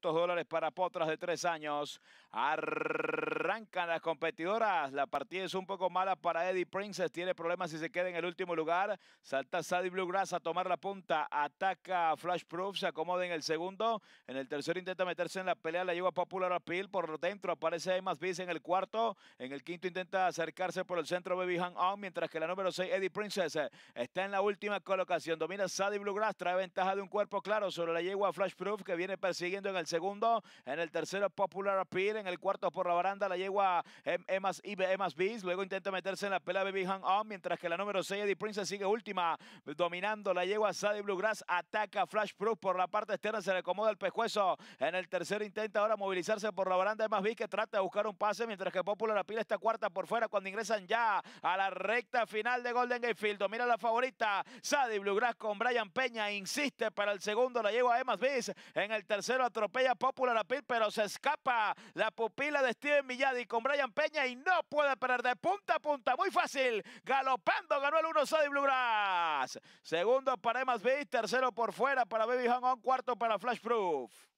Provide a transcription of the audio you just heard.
dólares para potras de tres años. Arrancan las competidoras. La partida es un poco mala para Eddie Princess. Tiene problemas si se queda en el último lugar. Salta Sadie Bluegrass a tomar la punta. Ataca Flash Proof. Se acomoda en el segundo. En el tercero intenta meterse en la pelea. La lleva Popular Appeal. Por dentro aparece Emma's Biz en el cuarto. En el quinto intenta acercarse por el centro Baby Hang On. Mientras que la número 6 Eddie Princess está en la última colocación. Domina Sadie Bluegrass. Trae ventaja de un cuerpo claro sobre la yegua Flash Proof que viene persiguiendo en el segundo, en el tercero Popular Appeal, en el cuarto por la baranda la yegua Emas, em, Emas Bees. luego intenta meterse en la pela Baby Hang On, mientras que la número 6 Eddie Princess sigue última, dominando la yegua Sadie Bluegrass, ataca Flash Proof por la parte externa, se le acomoda el pescuezo, en el tercero intenta ahora movilizarse por la baranda Emas Bees que trata de buscar un pase, mientras que Popular Appeal está cuarta por fuera cuando ingresan ya a la recta final de Golden Gate Field, domina la favorita Sadie Bluegrass con Brian Peña, insiste para el segundo la yegua Emas Bees, en el tercero a atropella Popular pero se escapa la pupila de Steven Milladi con Brian Peña y no puede perder de punta a punta. Muy fácil. Galopando ganó el 1 de Bluegrass. Segundo para Emas B, tercero por fuera para Baby Hong On, cuarto para Flashproof.